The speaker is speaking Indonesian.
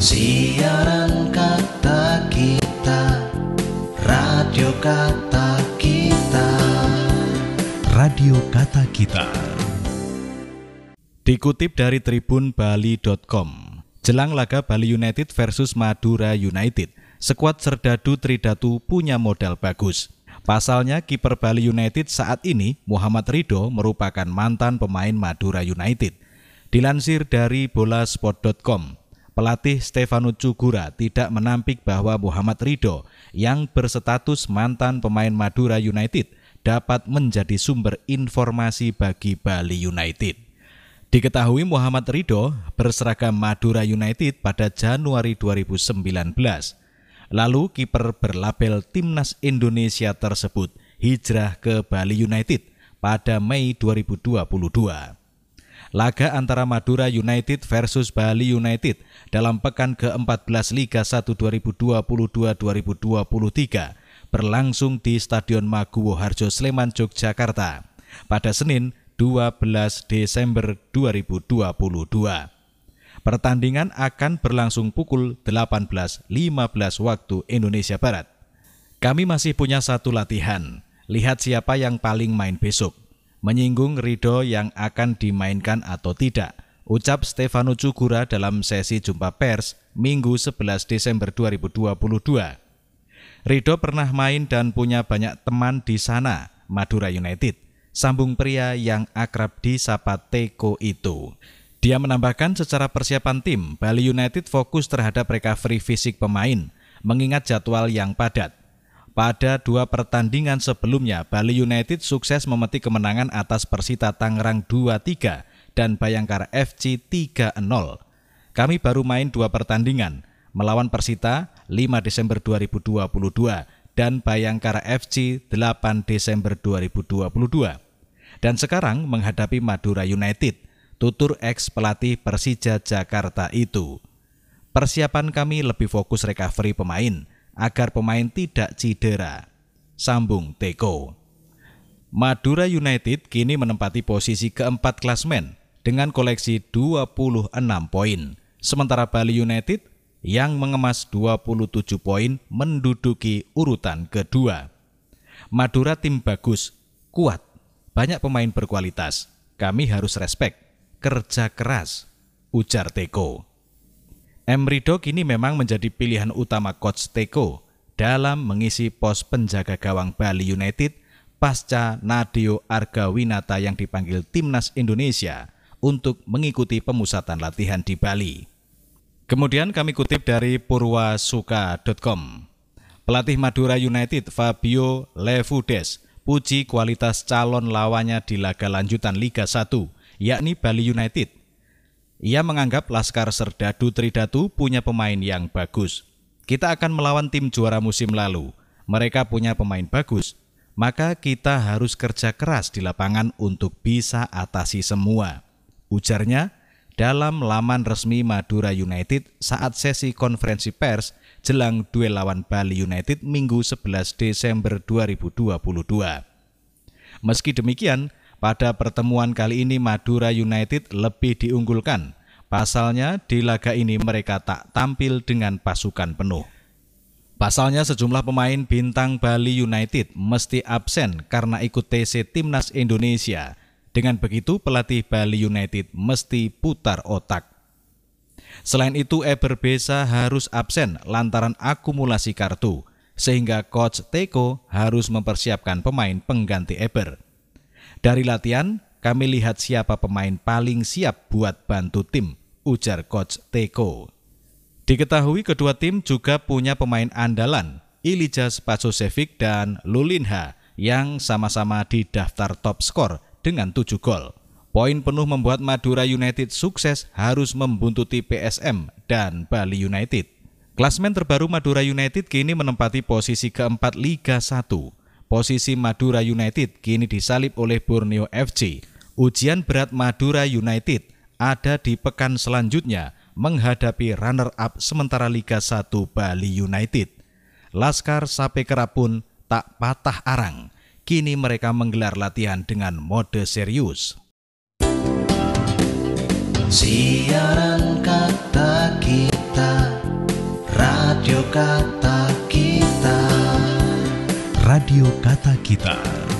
Siaran kata kita Radio kata kita Radio kata kita Dikutip dari tribunbali.com Jelang laga Bali United versus Madura United Sekuat Serdadu Tridatu punya modal bagus Pasalnya kiper Bali United saat ini Muhammad Rido merupakan mantan pemain Madura United. Dilansir dari bolaspot.com, Pelatih Stefano Cugura tidak menampik bahwa Muhammad Rido yang berstatus mantan pemain Madura United dapat menjadi sumber informasi bagi Bali United. Diketahui Muhammad Rido berseragam Madura United pada Januari 2019. Lalu kiper berlabel Timnas Indonesia tersebut hijrah ke Bali United pada Mei 2022 laga antara Madura United versus Bali United dalam pekan ke-14 Liga 1 2022-2023 berlangsung di Stadion Maguwo Harjo Sleman Yogyakarta pada Senin 12 Desember 2022. Pertandingan akan berlangsung pukul 18.15 waktu Indonesia Barat. Kami masih punya satu latihan. Lihat siapa yang paling main besok menyinggung Ridho yang akan dimainkan atau tidak, ucap Stefano Cugura dalam sesi jumpa pers Minggu 11 Desember 2022. Ridho pernah main dan punya banyak teman di sana, Madura United, sambung pria yang akrab di sapa Teko itu. Dia menambahkan secara persiapan tim, Bali United fokus terhadap recovery fisik pemain, mengingat jadwal yang padat. Pada dua pertandingan sebelumnya, Bali United sukses memetik kemenangan atas Persita Tangerang 2-3 dan Bayangkara FC 3-0. Kami baru main dua pertandingan, melawan Persita 5 Desember 2022 dan Bayangkara FC 8 Desember 2022. Dan sekarang menghadapi Madura United, tutur eks pelatih Persija Jakarta itu. Persiapan kami lebih fokus recovery pemain – agar pemain tidak cedera. Sambung Teko. Madura United kini menempati posisi keempat klasmen dengan koleksi 26 poin. Sementara Bali United yang mengemas 27 poin menduduki urutan kedua. Madura tim bagus, kuat, banyak pemain berkualitas. Kami harus respek, kerja keras, ujar Teko. Emrido kini memang menjadi pilihan utama coach Teko dalam mengisi pos penjaga gawang Bali United pasca Nadio Argawinata yang dipanggil Timnas Indonesia untuk mengikuti pemusatan latihan di Bali. Kemudian kami kutip dari purwasuka.com. Pelatih Madura United Fabio Levudes puji kualitas calon lawannya di laga lanjutan Liga 1, yakni Bali United ia menganggap Laskar Serdadu Tridatu punya pemain yang bagus. Kita akan melawan tim juara musim lalu. Mereka punya pemain bagus. Maka kita harus kerja keras di lapangan untuk bisa atasi semua. Ujarnya dalam laman resmi Madura United saat sesi konferensi pers jelang duel lawan Bali United Minggu 11 Desember 2022. Meski demikian, pada pertemuan kali ini Madura United lebih diunggulkan. Pasalnya di laga ini mereka tak tampil dengan pasukan penuh. Pasalnya sejumlah pemain bintang Bali United mesti absen karena ikut TC Timnas Indonesia. Dengan begitu pelatih Bali United mesti putar otak. Selain itu Eber Besa harus absen lantaran akumulasi kartu sehingga coach Teko harus mempersiapkan pemain pengganti Eber. Dari latihan, kami lihat siapa pemain paling siap buat bantu tim, ujar Coach Teko. Diketahui kedua tim juga punya pemain andalan, Ilija Spasosevic dan Lulinha yang sama-sama di daftar top skor dengan 7 gol. Poin penuh membuat Madura United sukses harus membuntuti PSM dan Bali United. Klasmen terbaru Madura United kini menempati posisi keempat Liga 1 Posisi Madura United kini disalip oleh Borneo FC. Ujian berat Madura United ada di pekan selanjutnya menghadapi runner-up sementara Liga 1 Bali United. Laskar Sapekera pun tak patah arang. Kini mereka menggelar latihan dengan mode serius. Siaran kata kita, radio kata Takita. Kita.